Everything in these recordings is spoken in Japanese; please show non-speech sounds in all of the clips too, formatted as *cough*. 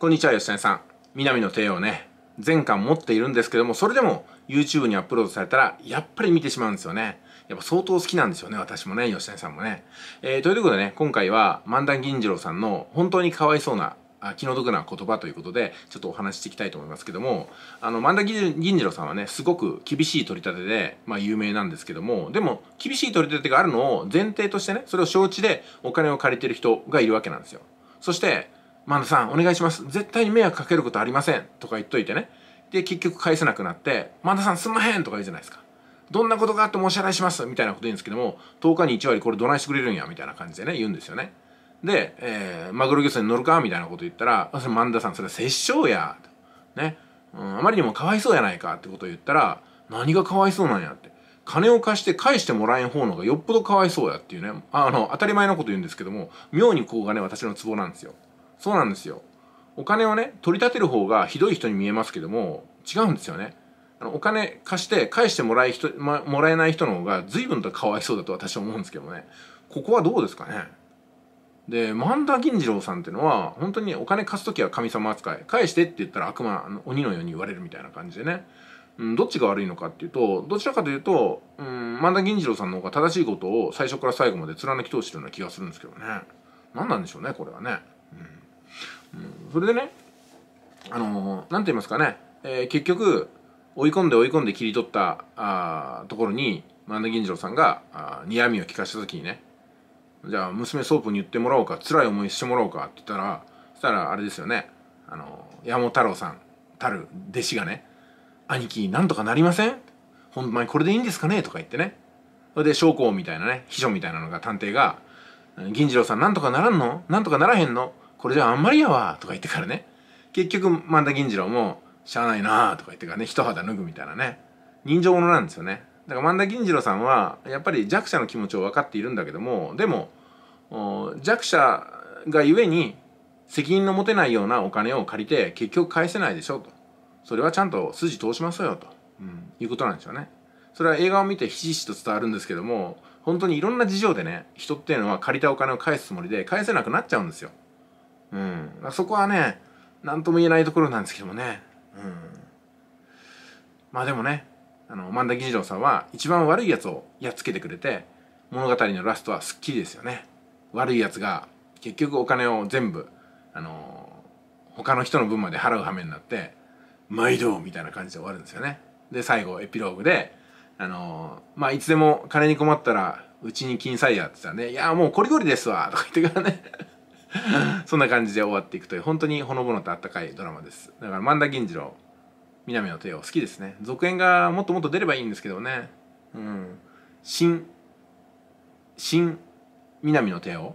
こんにちは、吉谷さん。南の帝王ね、全巻持っているんですけども、それでも YouTube にアップロードされたら、やっぱり見てしまうんですよね。やっぱ相当好きなんですよね、私もね、吉谷さんもね。えー、ということでね、今回は漫談銀次郎さんの本当にかわいそうなあ気の毒な言葉ということで、ちょっとお話ししていきたいと思いますけども、あの、万田銀次郎さんはね、すごく厳しい取り立てで、まあ有名なんですけども、でも、厳しい取り立てがあるのを前提としてね、それを承知でお金を借りてる人がいるわけなんですよ。そして、マナさん、お願いします。絶対に迷惑かけることありません。とか言っといてね。で、結局返せなくなって、マナさんすんまへんとか言うじゃないですか。どんなことがあって申し訳しますみたいなこと言うんですけども、10日に1割これどないしてくれるんやみたいな感じでね、言うんですよね。で、えー、マグロ漁船に乗るかみたいなこと言ったら、それマンダさん、それ殺生や。ね。うん、あまりにもかわいそうやないかってことを言ったら、何がかわいそうなんやって。金を貸して返してもらえん方のがよっぽどかわいそうやっていうね、あの、当たり前のこと言うんですけども、妙にここがね、私のツボなんですよ。そうなんですよお金をね取り立てる方がひどい人に見えますけども違うんですよねあのお金貸して返してもらい人、ま、もらえない人の方が随分とかわいそうだと私は思うんですけどねここはどうですかねで万田銀次郎さんっていうのは本当にお金貸す時は神様扱い返してって言ったら悪魔鬼のように言われるみたいな感じでね、うん、どっちが悪いのかっていうとどちらかというと、うん、万田銀次郎さんの方が正しいことを最初から最後まで貫き通してるような気がするんですけどね何なんでしょうねこれはね。うんそれでねあの何、て言いますかね、えー、結局追い込んで追い込んで切り取ったあところに万田銀次郎さんがあにやみを聞かした時にねじゃあ娘ソープに言ってもらおうか辛い思いしてもらおうかって言ったらそしたらあれですよねあの山本太郎さんたる弟子がね「兄貴なんとかなりませんほんまにこれでいいんですかね?」とか言ってねそれで将校みたいなね秘書みたいなのが探偵が「銀次郎さんなんとかならんのなんとかならへんのこれじゃあんまりやわとか言ってからね結局万田銀次郎もしゃあないなとか言ってからね一肌脱ぐみたいなね人情者なんですよねだから万田銀次郎さんはやっぱり弱者の気持ちを分かっているんだけどもでも弱者がゆえに責任の持てないようなお金を借りて結局返せないでしょうとそれはちゃんと筋通しましょうよと、うん、いうことなんですよねそれは映画を見てひしひしと伝わるんですけども本当にいろんな事情でね人っていうのは借りたお金を返すつもりで返せなくなっちゃうんですようん。そこはね、なんとも言えないところなんですけどもね。うん。まあでもね、あの、万田議事堂さんは一番悪いやつをやっつけてくれて、物語のラストはスッキリですよね。悪いやつが結局お金を全部、あの他の人の分まで払う羽目になって、毎度みたいな感じで終わるんですよね。で、最後エピローグで、あのー、まあ、いつでも金に困ったら、うちに金さいやって言ったんね、いや、もうこりコりですわとか言ってからね *laughs* そんな感じで終わっていくという本当にほのぼのとあったかいドラマですだから萬田銀次郎南の帝王好きですね続編がもっともっと出ればいいんですけどねうん新新南の帝王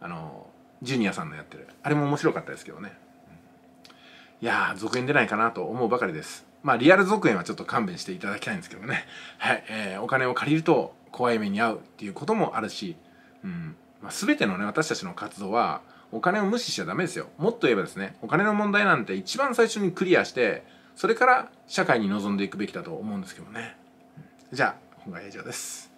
あのジュニアさんのやってるあれも面白かったですけどね、いや続編出ないかなと思うばかりですまあリアル続編はちょっと勘弁していただきたいんですけどねはい、えー、お金を借りると怖い目に遭うっていうこともあるしうんまあ、全てのね私たちの活動はお金を無視しちゃダメですよもっと言えばですねお金の問題なんて一番最初にクリアしてそれから社会に臨んでいくべきだと思うんですけどねじゃあ今回は以上です